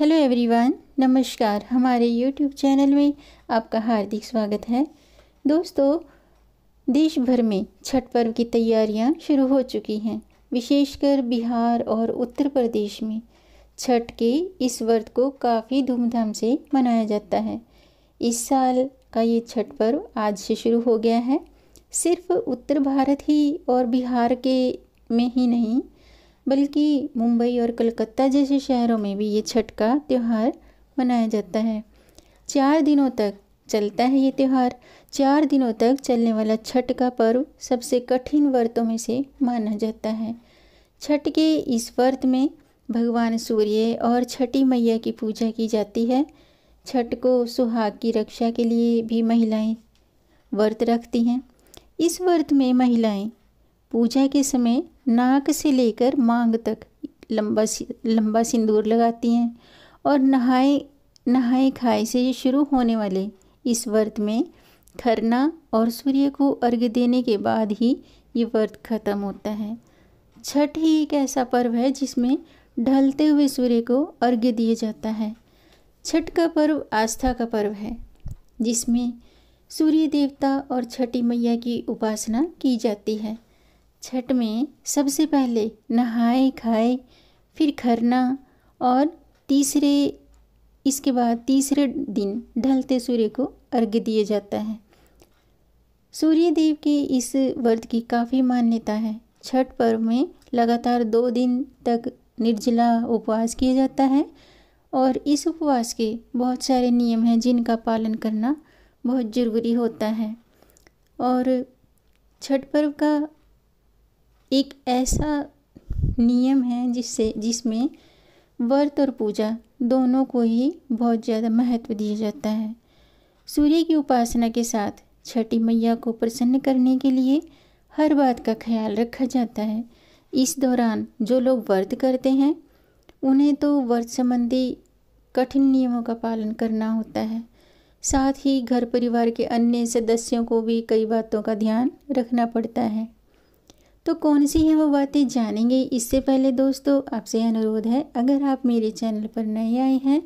hello everyone नमस्कार हमारे YouTube channel में आपका हार्दिक स्वागत है दोस्तों देश भर में छठ पर्व की तैयारियां शुरू हो चुकी हैं विशेषकर बिहार और उत्तर प्रदेश में छठ के इस व्रत को काफ़ी धूमधाम से मनाया जाता है इस साल का ये छठ पर्व आज से शुरू हो गया है सिर्फ उत्तर भारत ही और बिहार के में ही नहीं बल्कि मुंबई और कलकत्ता जैसे शहरों में भी ये छठ का त्यौहार मनाया जाता है चार दिनों तक चलता है ये त्यौहार चार दिनों तक चलने वाला छठ का पर्व सबसे कठिन व्रतों में से माना जाता है छठ के इस व्रत में भगवान सूर्य और छठी मैया की पूजा की जाती है छठ को सुहाग की रक्षा के लिए भी महिलाएं व्रत रखती हैं इस व्रत में महिलाएं पूजा के समय नाक से लेकर मांग तक लंबा लंबा सिंदूर लगाती हैं और नहाए नहाए खाए से शुरू होने वाले इस व्रत में खरना और सूर्य को अर्घ देने के बाद ही ये व्रत खत्म होता है छठ ही एक ऐसा पर्व है जिसमें ढलते हुए सूर्य को अर्घ्य दिया जाता है छठ का पर्व आस्था का पर्व है जिसमें सूर्य देवता और छठी मैया की उपासना की जाती है छठ में सबसे पहले नहाए खाए फिर खरना और तीसरे इसके बाद तीसरे दिन ढलते सूर्य को अर्घ्य दिया जाता है सूर्य देव के इस व्रत की काफ़ी मान्यता है छठ पर्व में लगातार दो दिन तक निर्जला उपवास किया जाता है और इस उपवास के बहुत सारे नियम हैं जिनका पालन करना बहुत ज़रूरी होता है और छठ पर्व का एक ऐसा नियम है जिससे जिसमें व्रत और पूजा दोनों को ही बहुत ज़्यादा महत्व दिया जाता है सूर्य की उपासना के साथ छठी मैया को प्रसन्न करने के लिए हर बात का ख्याल रखा जाता है इस दौरान जो लोग व्रत करते हैं उन्हें तो व्रत संबंधी कठिन नियमों का पालन करना होता है साथ ही घर परिवार के अन्य सदस्यों को भी कई बातों का ध्यान रखना पड़ता है तो कौन सी हैं वो बातें जानेंगे इससे पहले दोस्तों आपसे अनुरोध है अगर आप मेरे चैनल पर नए आए हैं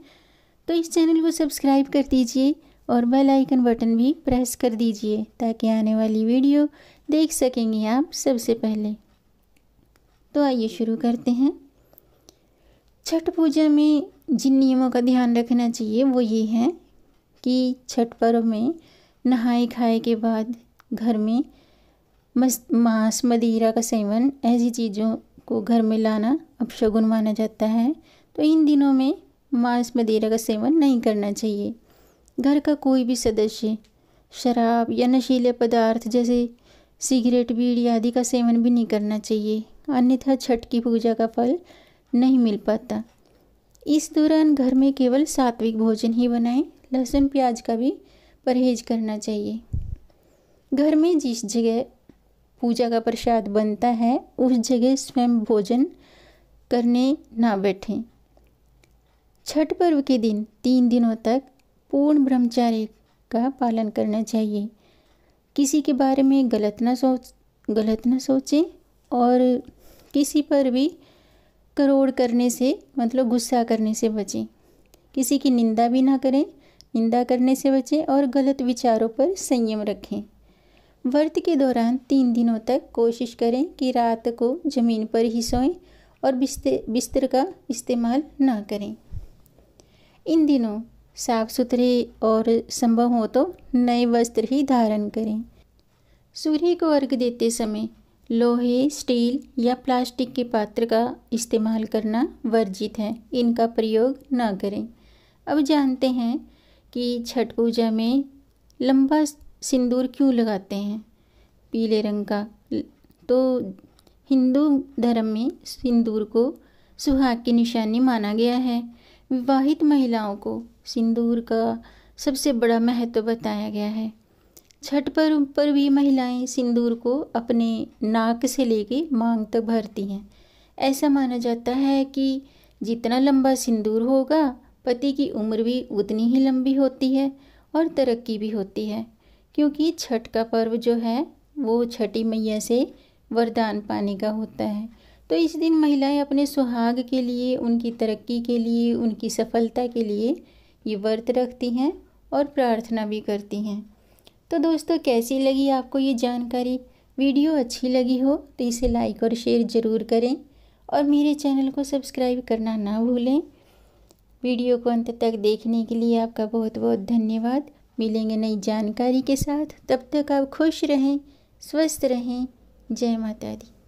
तो इस चैनल को सब्सक्राइब कर दीजिए और बेल आइकन बटन भी प्रेस कर दीजिए ताकि आने वाली वीडियो देख सकेंगे आप सबसे पहले तो आइए शुरू करते हैं छठ पूजा में जिन नियमों का ध्यान रखना चाहिए वो ये है कि छठ पर्व में नहाए खाए के बाद घर में मस मांस मदिरा का सेवन ऐसी चीज़ों को घर में लाना अपशगुन माना जाता है तो इन दिनों में मांस मदिरा का सेवन नहीं करना चाहिए घर का कोई भी सदस्य शराब या नशीले पदार्थ जैसे सिगरेट बीड़ी आदि का सेवन भी नहीं करना चाहिए अन्यथा छठ की पूजा का फल नहीं मिल पाता इस दौरान घर में केवल सात्विक भोजन ही बनाएं लहसुन प्याज का भी परहेज करना चाहिए घर में जिस जगह पूजा का प्रसाद बनता है उस जगह स्वयं भोजन करने ना बैठें छठ पर्व के दिन तीन दिनों तक पूर्ण ब्रह्मचार्य का पालन करना चाहिए किसी के बारे में गलत ना सोच गलत ना सोचें और किसी पर भी करोड़ करने से मतलब गुस्सा करने से बचें किसी की निंदा भी ना करें निंदा करने से बचें और गलत विचारों पर संयम रखें व्रत के दौरान तीन दिनों तक कोशिश करें कि रात को ज़मीन पर ही सोएं और बिस्तर बिस्तर का इस्तेमाल ना करें इन दिनों साफ सुथरे और संभव हो तो नए वस्त्र ही धारण करें सूर्य को अर्घ देते समय लोहे स्टील या प्लास्टिक के पात्र का इस्तेमाल करना वर्जित है इनका प्रयोग ना करें अब जानते हैं कि छठ पूजा में लंबा सिंदूर क्यों लगाते हैं पीले रंग का तो हिंदू धर्म में सिंदूर को सुहाग की निशानी माना गया है विवाहित महिलाओं को सिंदूर का सबसे बड़ा महत्व तो बताया गया है छठ पर्व पर भी महिलाएं सिंदूर को अपने नाक से लेके मांग तक भरती हैं ऐसा माना जाता है कि जितना लंबा सिंदूर होगा पति की उम्र भी उतनी ही लंबी होती है और तरक्की भी होती है क्योंकि छठ का पर्व जो है वो छठी मैया से वरदान पाने का होता है तो इस दिन महिलाएं अपने सुहाग के लिए उनकी तरक्की के लिए उनकी सफलता के लिए ये व्रत रखती हैं और प्रार्थना भी करती हैं तो दोस्तों कैसी लगी आपको ये जानकारी वीडियो अच्छी लगी हो तो इसे लाइक और शेयर ज़रूर करें और मेरे चैनल को सब्सक्राइब करना ना भूलें वीडियो को अंत तक देखने के लिए आपका बहुत बहुत धन्यवाद मिलेंगे नई जानकारी के साथ तब तक आप खुश रहें स्वस्थ रहें जय माता दी